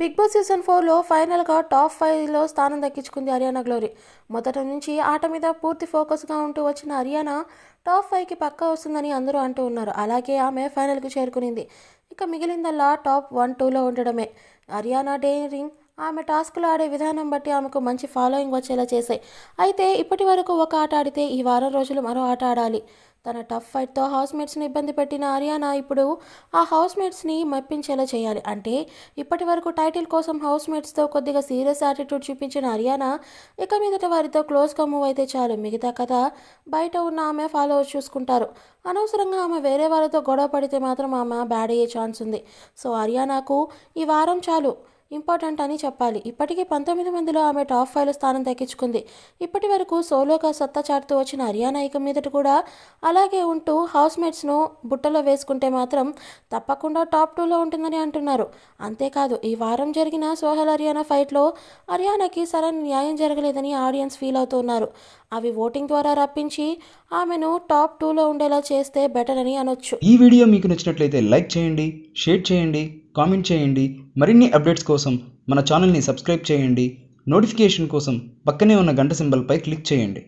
big boss season ఫోర్లో ఫైనల్గా top ఫైవ్లో స్థానం దక్కించుకుంది హర్యానా గ్లోరీ మొదటి నుంచి ఆట మీద పూర్తి ఫోకస్గా ఉంటూ వచ్చిన హర్యానా టాప్ ఫైవ్కి పక్కా వస్తుందని అందరూ అంటూ ఉన్నారు అలాగే ఆమె ఫైనల్కి చేరుకునింది ఇక మిగిలిందల్లా టాప్ వన్ టూలో ఉండడమే హర్యానా డేరింగ్ ఆమె టాస్క్లు ఆడే విధానం బట్టి ఆమెకు మంచి ఫాలోయింగ్ వచ్చేలా చేశాయి అయితే ఇప్పటి వరకు ఒక ఆట ఆడితే ఈ వారం రోజులు మరో ఆట ఆడాలి తన టఫ్ ఫైట్తో హౌస్మేట్స్ని ఇబ్బంది పెట్టిన ఆర్యానా ఇప్పుడు ఆ హౌస్మేట్స్ని మెప్పించేలా చేయాలి అంటే ఇప్పటి వరకు టైటిల్ కోసం హౌస్మేట్స్తో కొద్దిగా సీరియస్ యాటిట్యూడ్ చూపించిన ఆర్యానా ఇక మీదట వారితో క్లోజ్గా మూవ్ అయితే చాలు మిగతా కథ బయట ఉన్న ఆమె ఫాలో చూసుకుంటారు అనవసరంగా ఆమె వేరే వాళ్ళతో గొడవ పడితే మాత్రం ఆమె బ్యాడ్ అయ్యే ఛాన్స్ ఉంది సో ఆర్యానాకు ఈ వారం చాలు ఇంపార్టెంట్ అని చెప్పాలి ఇప్పటికీ పంతొమ్మిది మందిలో ఆమె టాప్ ఫైవ్లో స్థానం దక్కించుకుంది ఇప్పటి వరకు సోలోగా సత్తా చాటుతూ వచ్చిన హర్యానా ఇక మీదట కూడా అలాగే ఉంటూ హౌస్ మేట్స్ను బుట్టలో వేసుకుంటే మాత్రం తప్పకుండా టాప్ టూలో ఉంటుందని అంటున్నారు అంతేకాదు ఈ వారం జరిగిన సోహల్ హర్యానా ఫైట్లో హర్యానాకి సరైన న్యాయం జరగలేదని ఆడియన్స్ ఫీల్ అవుతున్నారు అవి ఓటింగ్ ద్వారా రప్పించి ఆమెను టాప్ టూలో ఉండేలా చేస్తే బెటర్ అని అనొచ్చు ఈ వీడియో మీకు నచ్చినట్లయితే లైక్ చేయండి షేర్ చేయండి కామెంట్ చేయండి మరిన్ని అప్డేట్స్ కోసం మన ఛానల్ని సబ్స్క్రైబ్ చేయండి నోటిఫికేషన్ కోసం పక్కనే ఉన్న గంట సింబల్పై క్లిక్ చేయండి